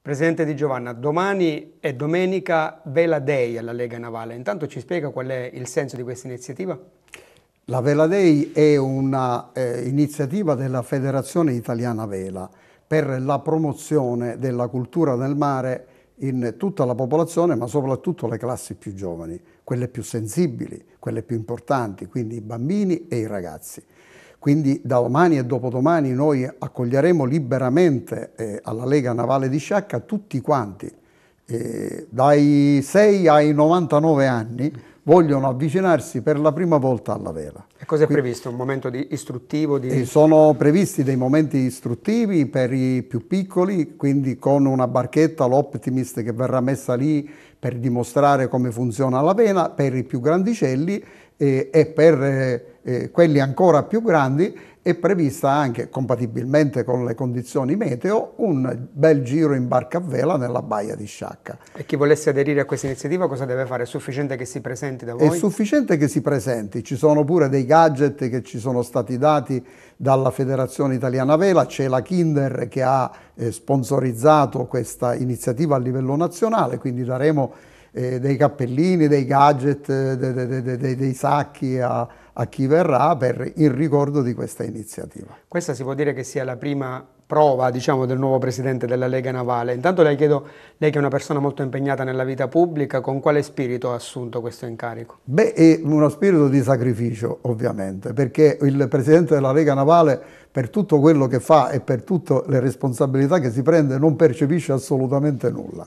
Presidente Di Giovanna, domani è domenica Vela Day alla Lega Navale. Intanto ci spiega qual è il senso di questa iniziativa? La Vela Day è un'iniziativa eh, della Federazione Italiana Vela per la promozione della cultura del mare in tutta la popolazione, ma soprattutto le classi più giovani, quelle più sensibili, quelle più importanti, quindi i bambini e i ragazzi. Quindi da domani e dopodomani noi accoglieremo liberamente eh, alla Lega Navale di Sciacca tutti quanti eh, dai 6 ai 99 anni vogliono avvicinarsi per la prima volta alla vela. E cosa è Quindi, previsto? Un momento di istruttivo? Di... Eh, sono previsti dei momenti istruttivi per i più piccoli, quindi con una barchetta, l'optimist che verrà messa lì per dimostrare come funziona la vela, per i più grandicelli eh, e per eh, eh quelli ancora più grandi è prevista anche, compatibilmente con le condizioni meteo, un bel giro in barca a vela nella baia di Sciacca. E chi volesse aderire a questa iniziativa cosa deve fare? È sufficiente che si presenti da voi? È sufficiente che si presenti, ci sono pure dei gadget che ci sono stati dati dalla Federazione Italiana Vela, c'è la Kinder che ha eh, sponsorizzato questa iniziativa a livello nazionale, quindi daremo eh, dei cappellini, dei gadget, eh, de, de, de, dei sacchi a, a chi verrà per il ricordo di questa iniziativa. Questa si può dire che sia la prima prova diciamo, del nuovo presidente della Lega Navale. Intanto le chiedo, lei che è una persona molto impegnata nella vita pubblica, con quale spirito ha assunto questo incarico? Beh, è uno spirito di sacrificio ovviamente, perché il presidente della Lega Navale per tutto quello che fa e per tutte le responsabilità che si prende non percepisce assolutamente nulla.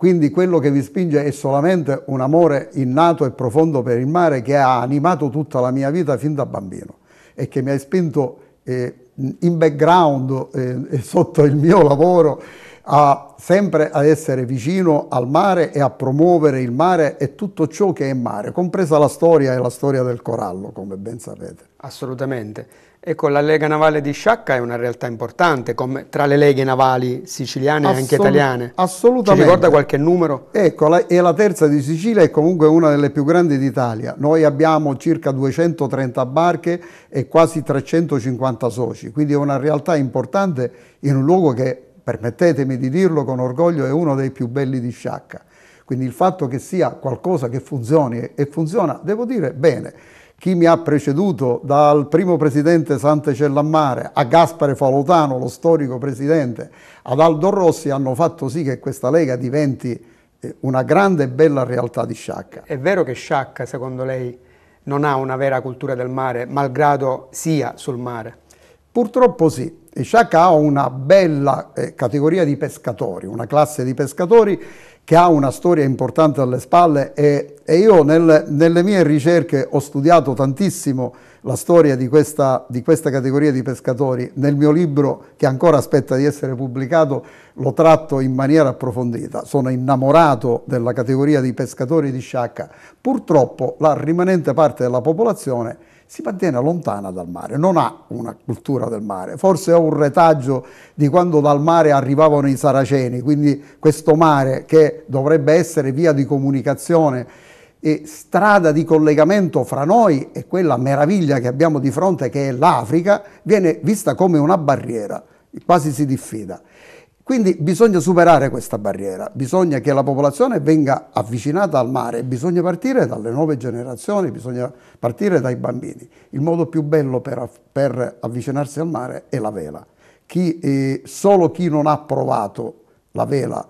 Quindi quello che vi spinge è solamente un amore innato e profondo per il mare che ha animato tutta la mia vita fin da bambino e che mi ha spinto eh, in background eh, sotto il mio lavoro a, sempre a essere vicino al mare e a promuovere il mare e tutto ciò che è mare, compresa la storia e la storia del corallo, come ben sapete. Assolutamente. Ecco, la Lega Navale di Sciacca è una realtà importante, come tra le leghe navali siciliane Assolut e anche italiane. Assolutamente. Ci ricorda qualche numero? Ecco, la, è la terza di Sicilia e comunque una delle più grandi d'Italia. Noi abbiamo circa 230 barche e quasi 350 soci, quindi è una realtà importante in un luogo che permettetemi di dirlo con orgoglio, è uno dei più belli di Sciacca. Quindi il fatto che sia qualcosa che funzioni e funziona, devo dire, bene. Chi mi ha preceduto dal primo presidente Sante Cellammare a Gaspare Falotano, lo storico presidente, ad Aldo Rossi, hanno fatto sì che questa Lega diventi eh, una grande e bella realtà di Sciacca. È vero che Sciacca, secondo lei, non ha una vera cultura del mare, malgrado sia sul mare? Purtroppo sì, Ishaq ha una bella eh, categoria di pescatori, una classe di pescatori che ha una storia importante alle spalle e, e io nel, nelle mie ricerche ho studiato tantissimo la storia di questa, di questa, categoria di pescatori. Nel mio libro, che ancora aspetta di essere pubblicato, lo tratto in maniera approfondita. Sono innamorato della categoria di pescatori di sciacca. Purtroppo la rimanente parte della popolazione si mantiene lontana dal mare, non ha una cultura del mare, forse ha un retaggio di quando dal mare arrivavano i saraceni, quindi questo mare che dovrebbe essere via di comunicazione e strada di collegamento fra noi e quella meraviglia che abbiamo di fronte che è l'Africa, viene vista come una barriera, quasi si diffida. Quindi bisogna superare questa barriera, bisogna che la popolazione venga avvicinata al mare, bisogna partire dalle nuove generazioni, bisogna partire dai bambini. Il modo più bello per, per avvicinarsi al mare è la vela. Chi, eh, solo chi non ha provato la vela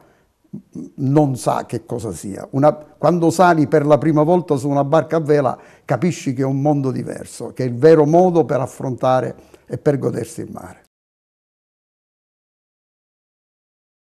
mm, non sa che cosa sia. Una, quando sali per la prima volta su una barca a vela capisci che è un mondo diverso, che è il vero modo per affrontare e per godersi il mare.